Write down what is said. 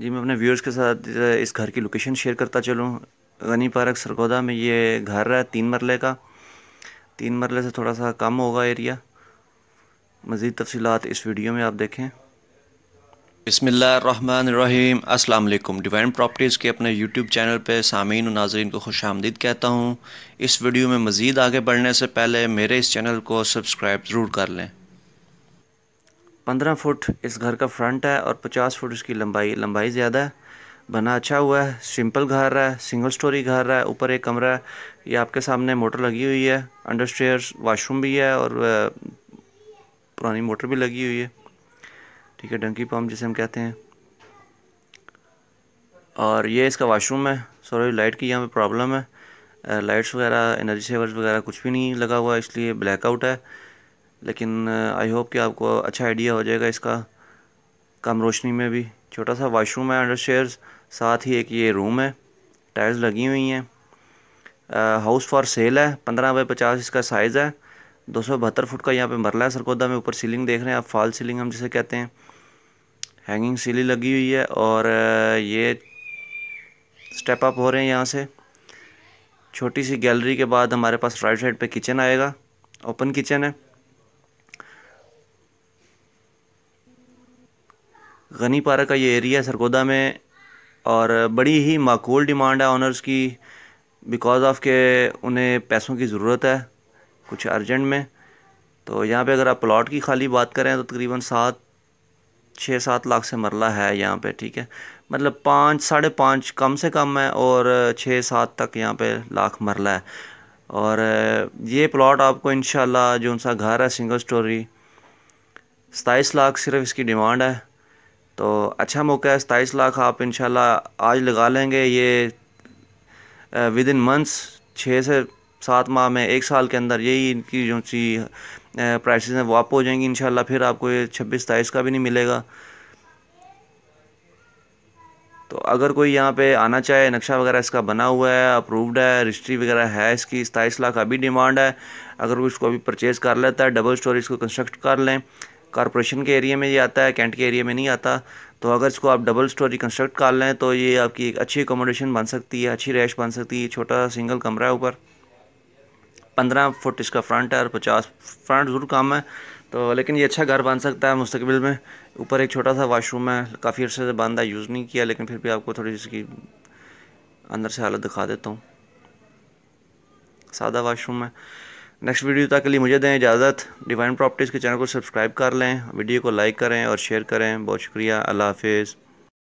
जी मैं अपने व्यूअर्स के साथ इस घर की लोकेशन शेयर करता चलूँ गनी पार्क सरगोदा में ये घर है तीन मरले का तीन मरले से थोड़ा सा कम होगा एरिया मज़ीद तफसीत इस वीडियो में आप देखें बसमीम अल्लाम डिवाइन प्रॉपर्टीज़ के अपने यूट्यूब चैनल पर सामीन नाजरन को खुश आमदीद कहता हूँ इस वीडियो में मज़ीद आगे बढ़ने से पहले मेरे इस चैनल को सब्सक्राइब ज़रूर कर लें पंद्रह फुट इस घर का फ्रंट है और पचास फुट इसकी लंबाई लंबाई ज़्यादा है बना अच्छा हुआ है सिंपल घर है सिंगल स्टोरी घर है ऊपर एक कमरा है ये आपके सामने मोटर लगी हुई है अंडर स्टेयर वाशरूम भी है और पुरानी मोटर भी लगी हुई है ठीक है डंकी पम्प जिसे हम कहते हैं और ये इसका वाशरूम है सॉरी लाइट की यहाँ पे प्रॉब्लम है लाइट्स वगैरह एनर्जी सेवर्स वगैरह कुछ भी नहीं लगा हुआ इसलिए ब्लैकआउट है लेकिन आई uh, होप कि आपको अच्छा आइडिया हो जाएगा इसका कम रोशनी में भी छोटा सा वाशरूम है अंडर शेयर्स साथ ही एक ये रूम है टाइल्स लगी हुई हैं हाउस फॉर सेल है पंद्रह बाई पचास इसका साइज़ है दो सौ बहत्तर फुट का यहाँ पे मरला है सरकोदा में ऊपर सीलिंग देख रहे हैं आप फॉल सीलिंग हम जिसे कहते हैं हैंगिंग सीलिंग लगी हुई है और uh, ये स्टेप अप हो रहे हैं यहाँ से छोटी सी गैलरी के बाद हमारे पास राइट साइड पे किचन आएगा ओपन किचन है गनी पारा का ये एरिया है सरगोदा में और बड़ी ही माकूल डिमांड है ऑनर्स की बिकॉज ऑफ के उन्हें पैसों की ज़रूरत है कुछ अर्जेंट में तो यहाँ पे अगर आप प्लॉट की खाली बात करें तो तकरीबन सात छः सात लाख से मरला है यहाँ पे ठीक है मतलब पाँच साढ़े पाँच कम से कम है और छः सात तक यहाँ पे लाख मरला है और ये प्लॉट आपको इन जो उनका घर है सिंगल स्टोरी सताईस लाख सिर्फ इसकी डिमांड है तो अच्छा मौका है सताईस लाख आप इन आज लगा लेंगे ये विद इन मंथ्स छः से सात माह में एक साल के अंदर यही इनकी जो सी प्राइसेस हैं वो आप हो जाएंगी इनशाला फिर आपको ये छब्बीस सताईस का भी नहीं मिलेगा तो अगर कोई यहाँ पे आना चाहे नक्शा वगैरह इसका बना हुआ है अप्रूव्ड है रजिस्ट्री वगैरह है इसकी सताईस लाख अभी डिमांड है अगर उसको अभी परचेज़ कर लेता है डबल स्टोरी इसको कंस्ट्रक्ट कर लें कॉरपोरेशन के एरिया में ये आता है कैंट के एरिया में नहीं आता तो अगर इसको आप डबल स्टोरी कंस्ट्रक्ट कर लें तो ये आपकी एक अच्छी एकोमोडेशन बन सकती है अच्छी रैश बन सकती है छोटा सिंगल कमरा है ऊपर पंद्रह फुट इसका फ्रंट है और पचास फ्रंट ज़रूर कम है तो लेकिन ये अच्छा घर बन सकता है मुस्तबिल में ऊपर एक छोटा सा वाशरूम है काफ़ी अर्से से बंद है यूज़ नहीं किया लेकिन फिर भी आपको थोड़ी इसकी अंदर से हालत दिखा देता हूँ सादा वाशरूम है नेक्स्ट वीडियो तक के लिए मुझे दें इजाज़त डिवाइन प्रॉपर्टीज़ के चैनल को सब्सक्राइब कर लें वीडियो को लाइक करें और शेयर करें बहुत शुक्रिया अल्लाह हाफिज़